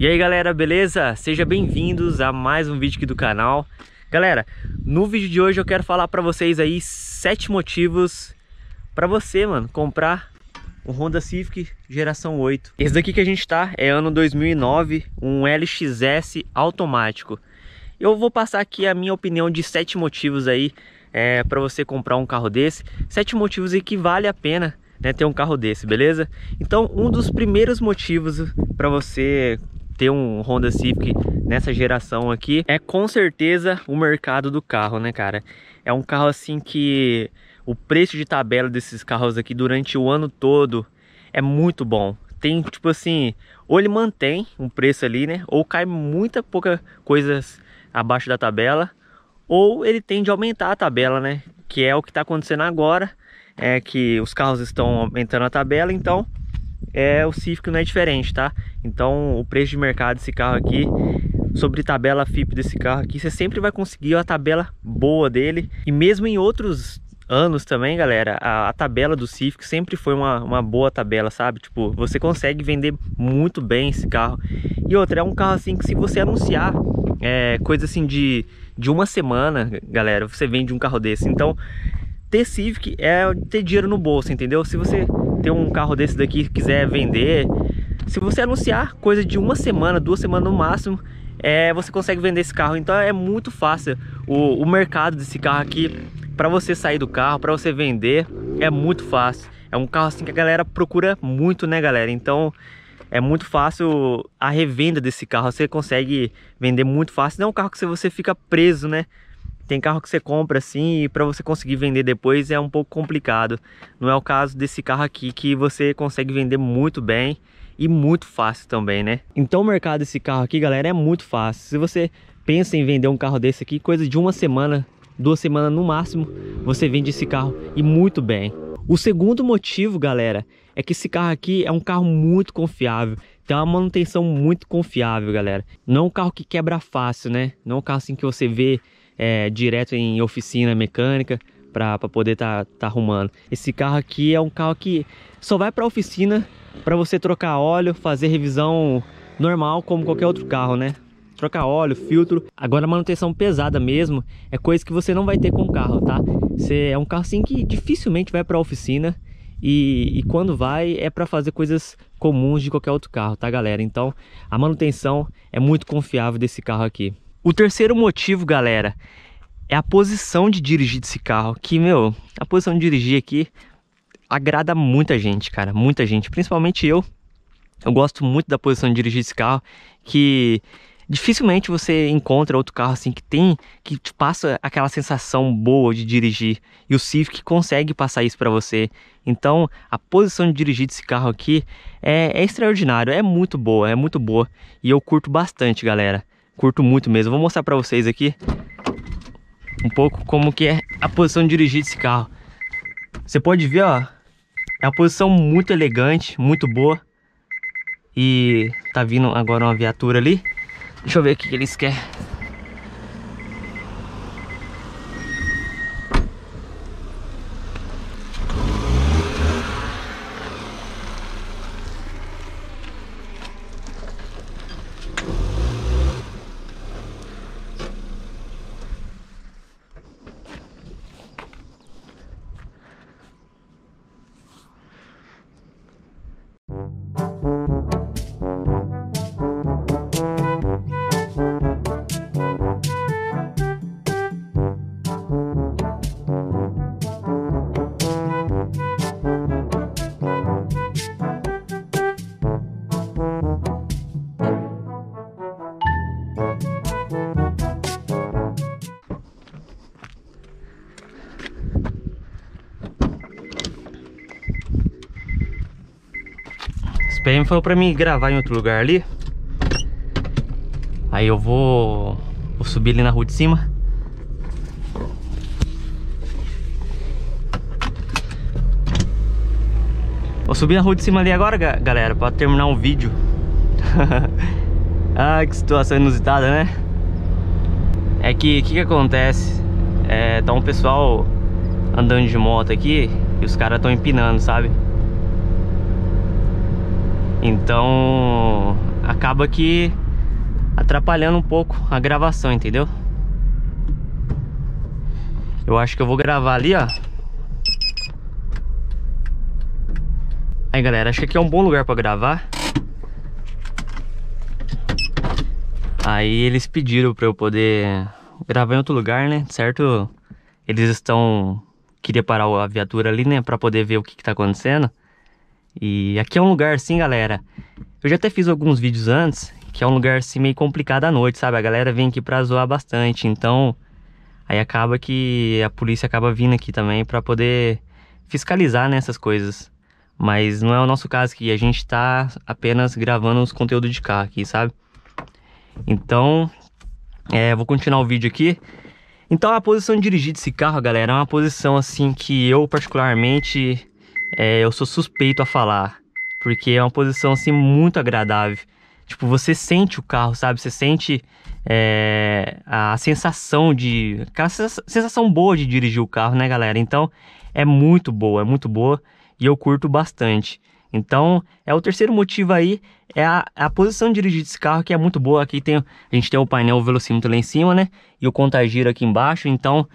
E aí galera, beleza? Sejam bem-vindos a mais um vídeo aqui do canal. Galera, no vídeo de hoje eu quero falar para vocês aí sete motivos para você, mano, comprar um Honda Civic geração 8. Esse daqui que a gente tá é ano 2009, um LXS automático. Eu vou passar aqui a minha opinião de sete motivos aí é, para você comprar um carro desse. Sete motivos aí que vale a pena né, ter um carro desse, beleza? Então, um dos primeiros motivos para você ter um Honda Civic nessa geração aqui é com certeza o mercado do carro, né, cara? É um carro assim que o preço de tabela desses carros aqui durante o ano todo é muito bom. Tem tipo assim, ou ele mantém um preço ali, né? Ou cai muita pouca coisas abaixo da tabela, ou ele tende a aumentar a tabela, né? Que é o que está acontecendo agora, é que os carros estão aumentando a tabela, então é, o Civic não é diferente, tá? Então o preço de mercado desse carro aqui, sobre tabela FIP desse carro aqui, você sempre vai conseguir a tabela boa dele. E mesmo em outros anos também, galera, a, a tabela do Civic sempre foi uma, uma boa tabela, sabe? Tipo, você consegue vender muito bem esse carro. E outra, é um carro assim que se você anunciar é, coisa assim de, de uma semana, galera, você vende um carro desse. Então, ter Civic é ter dinheiro no bolso, entendeu? Se você ter um carro desse daqui e quiser vender, se você anunciar coisa de uma semana, duas semanas no máximo, é, você consegue vender esse carro. Então é muito fácil o, o mercado desse carro aqui para você sair do carro, para você vender, é muito fácil. É um carro assim que a galera procura muito, né, galera? Então é muito fácil a revenda desse carro. Você consegue vender muito fácil. Não é um carro que você fica preso, né? Tem carro que você compra assim e para você conseguir vender depois é um pouco complicado. Não é o caso desse carro aqui que você consegue vender muito bem e muito fácil também, né? Então o mercado desse carro aqui, galera, é muito fácil. Se você pensa em vender um carro desse aqui, coisa de uma semana, duas semanas no máximo, você vende esse carro e muito bem. O segundo motivo, galera, é que esse carro aqui é um carro muito confiável. Tem uma manutenção muito confiável, galera. Não é um carro que quebra fácil, né? Não é um carro assim que você vê é, direto em oficina mecânica para poder estar tá, tá arrumando. Esse carro aqui é um carro que só vai para oficina para você trocar óleo, fazer revisão normal como qualquer outro carro, né? Trocar óleo, filtro. Agora manutenção pesada mesmo é coisa que você não vai ter com o carro, tá? Você, é um carro assim que dificilmente vai para oficina. E, e, quando vai é para fazer coisas comuns de qualquer outro carro, tá galera? Então a manutenção é muito confiável desse carro aqui. O terceiro motivo, galera, é a posição de dirigir desse carro. Que, meu, a posição de dirigir aqui agrada muita gente, cara. Muita gente, principalmente eu. Eu gosto muito da posição de dirigir esse carro, que dificilmente você encontra outro carro assim que tem que te passa aquela sensação boa de dirigir e o Civic consegue passar isso para você. Então, a posição de dirigir desse carro aqui é, é extraordinário, é muito boa, é muito boa e eu curto bastante, galera curto muito mesmo. Vou mostrar para vocês aqui um pouco como que é a posição de dirigir esse carro. Você pode ver, ó, é uma posição muito elegante, muito boa. E tá vindo agora uma viatura ali. Deixa eu ver o que eles querem. PM falou pra mim gravar em outro lugar ali. Aí eu vou, vou subir ali na rua de cima. Vou subir na rua de cima ali agora, galera, pra terminar um vídeo. ah, que situação inusitada, né? É que, o que, que acontece? É, tá um pessoal andando de moto aqui e os caras estão empinando, sabe? Então acaba que atrapalhando um pouco a gravação, entendeu? Eu acho que eu vou gravar ali, ó. Aí, galera, acho que aqui é um bom lugar pra gravar. Aí eles pediram pra eu poder gravar em outro lugar, né? Certo? Eles estão... Queria parar a viatura ali, né? Pra poder ver o que que tá acontecendo. E aqui é um lugar assim, galera. Eu já até fiz alguns vídeos antes, que é um lugar assim meio complicado à noite, sabe? A galera vem aqui pra zoar bastante, então... Aí acaba que a polícia acaba vindo aqui também pra poder fiscalizar, né, coisas. Mas não é o nosso caso que a gente tá apenas gravando os conteúdos de carro aqui, sabe? Então, é, vou continuar o vídeo aqui. Então é a posição de dirigir desse carro, galera, é uma posição assim que eu particularmente é, eu sou suspeito a falar, porque é uma posição assim muito agradável. Tipo, você sente o carro, sabe? Você sente é, a sensação de. aquela sensação boa de dirigir o carro, né, galera? Então, é muito boa, é muito boa e eu curto bastante. Então, é o terceiro motivo aí, é a, a posição de dirigir desse carro que é muito boa. Aqui tem, a gente tem o painel velocímetro lá em cima, né? E o contagiro aqui embaixo, então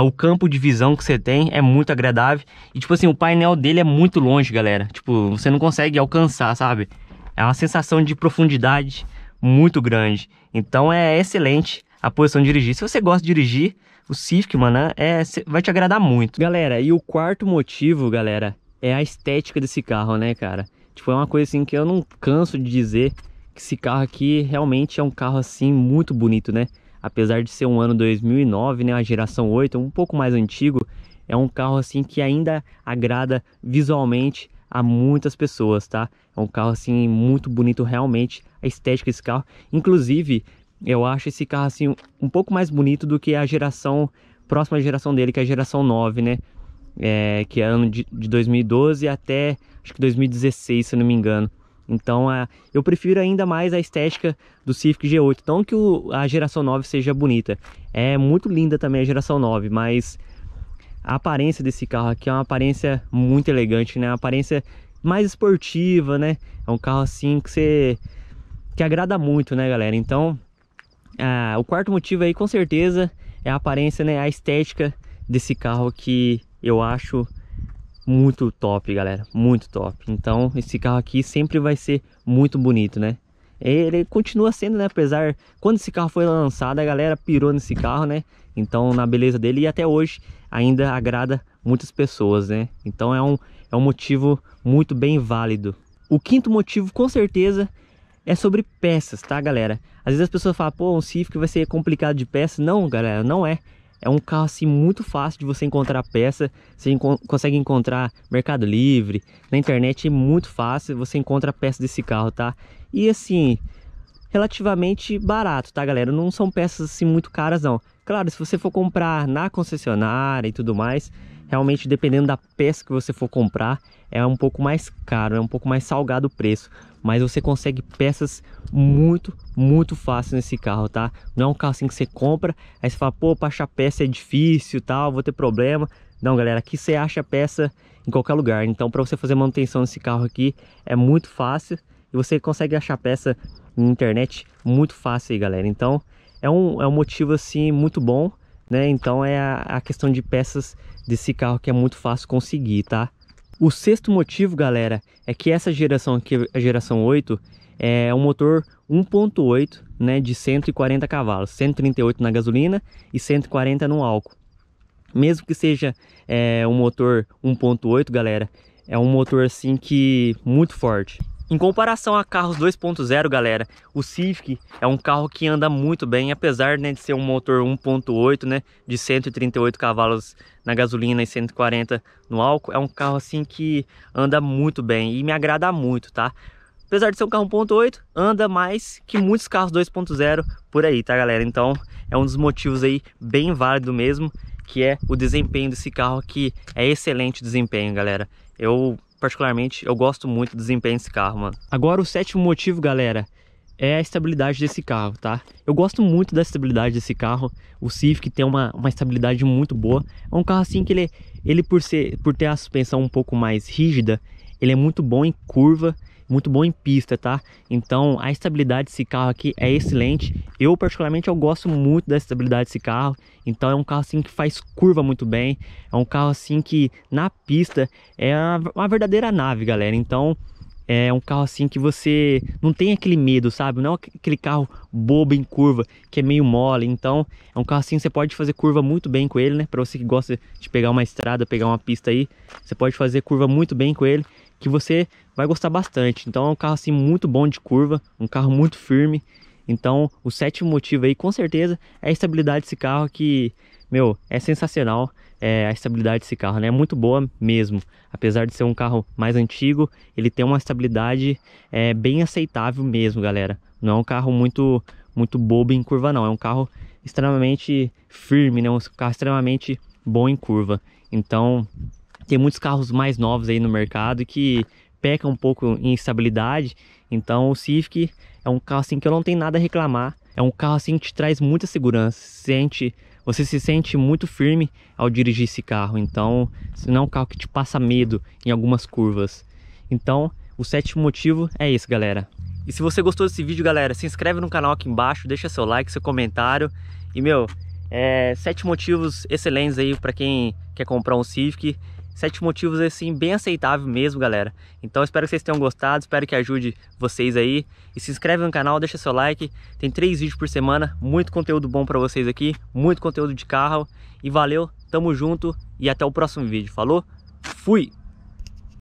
o campo de visão que você tem é muito agradável. E, tipo assim, o painel dele é muito longe, galera. Tipo, você não consegue alcançar, sabe? É uma sensação de profundidade muito grande. Então é excelente a posição de dirigir. Se você gosta de dirigir, o Civic, mano, é, vai te agradar muito. Galera, e o quarto motivo, galera, é a estética desse carro, né, cara? Tipo, é uma coisa assim que eu não canso de dizer que esse carro aqui realmente é um carro assim muito bonito, né? apesar de ser um ano 2009, né, a geração 8, um pouco mais antigo, é um carro assim que ainda agrada visualmente a muitas pessoas, tá? É um carro assim muito bonito realmente, a estética desse carro. Inclusive, eu acho esse carro assim um pouco mais bonito do que a geração próxima geração dele, que é a geração 9, né? É, que é ano de, de 2012 até acho que 2016, se não me engano. Então a, eu prefiro ainda mais a estética do Civic G8. Não que o, a geração 9 seja bonita. É muito linda também a geração 9, mas a aparência desse carro aqui é uma aparência muito elegante, né? Uma aparência mais esportiva, né? É um carro assim que você que agrada muito, né, galera? Então, o quarto motivo aí com certeza é a aparência, né, a estética desse carro que eu acho muito top, galera, muito top. Então, esse carro aqui sempre vai ser muito bonito, né? Ele continua sendo, né, apesar quando esse carro foi lançado, a galera pirou nesse carro, né? Então, na beleza dele e até hoje ainda agrada muitas pessoas, né? Então, é um é um motivo muito bem válido. O quinto motivo, com certeza, é sobre peças, tá, galera? Às vezes as pessoas falam, pô, um Civic vai ser complicado de peça Não, galera, não é. É um carro assim muito fácil de você encontrar peça. Você enco consegue encontrar Mercado Livre, na internet é muito fácil, você encontra peça desse carro, tá? E assim, relativamente barato, tá galera? Não são peças assim muito caras não. Claro, se você for comprar na concessionária e tudo mais, realmente dependendo da peça que você for comprar, é um pouco mais caro, é um pouco mais salgado o preço, mas você consegue peças muito, muito fácil nesse carro, tá? Não é um carro assim que você compra, aí você fala, pô, para achar peça é difícil tal, vou ter problema. Não, galera, aqui você acha peça em qualquer lugar, então para você fazer manutenção nesse carro aqui é muito fácil e você consegue achar peça na internet muito fácil aí, galera. Então é um, é um motivo assim muito bom né? Então é a, a questão de peças desse carro que é muito fácil conseguir, tá? O sexto motivo, galera, é que essa geração aqui, a geração 8, é um motor 1.8, né, de 140 cavalos, 138 na gasolina e 140 no álcool. Mesmo que seja é, um motor 1.8, galera, é um motor assim que muito forte. Em comparação a carros 2.0, galera, o Civic é um carro que anda muito bem, apesar né, de ser um motor 1.8, né, de 138 cavalos na gasolina e 140 no álcool, é um carro assim que anda muito bem e me agrada muito, tá? Apesar de ser um carro 1.8, anda mais que muitos carros 2.0 por aí, tá, galera? Então, é um dos motivos aí bem válido mesmo, que é o desempenho desse carro que é excelente desempenho, galera. Eu particularmente, eu gosto muito do desempenho desse carro, mano. Agora o sétimo motivo, galera, é a estabilidade desse carro, tá? Eu gosto muito da estabilidade desse carro. O Civic tem uma, uma estabilidade muito boa. É um carro assim que ele, ele por, ser, por ter a suspensão um pouco mais rígida, ele é muito bom em curva muito bom em pista, tá? Então a estabilidade desse carro aqui é excelente. Eu particularmente eu gosto muito da estabilidade desse carro. Então é um carro assim que faz curva muito bem. É um carro assim que na pista é uma verdadeira nave, galera. Então é um carro assim que você não tem aquele medo, sabe? Não é aquele carro bobo em curva, que é meio mole. Então, é um carro assim que você pode fazer curva muito bem com ele, né? Para você que gosta de pegar uma estrada, pegar uma pista aí, você pode fazer curva muito bem com ele que você vai gostar bastante. Então é um carro assim muito bom de curva, um carro muito firme. Então o sétimo motivo aí com certeza é a estabilidade desse carro que, meu, é sensacional é, a estabilidade desse carro, né? É muito boa mesmo. Apesar de ser um carro mais antigo, ele tem uma estabilidade é, bem aceitável mesmo, galera. Não é um carro muito muito bobo em curva não, é um carro extremamente firme, né? Um carro extremamente bom em curva. Então, tem muitos carros mais novos aí no mercado que peca um pouco em estabilidade. Então o Civic é um carro assim que eu não tenho nada a reclamar. É um carro assim que te traz muita segurança, sente, você se sente muito firme ao dirigir esse carro. Então, não é um carro que te passa medo em algumas curvas. Então, o sétimo motivo é esse, galera. E se você gostou desse vídeo, galera, se inscreve no canal aqui embaixo, deixa seu like, seu comentário. E, meu, é, sete motivos excelentes aí para quem quer comprar um Civic sete motivos assim bem aceitável mesmo, galera. Então espero que vocês tenham gostado, espero que ajude vocês aí. E se inscreve no canal, deixa seu like. Tem três vídeos por semana, muito conteúdo bom para vocês aqui, muito conteúdo de carro. E valeu, tamo junto e até o próximo vídeo. Falou? Fui!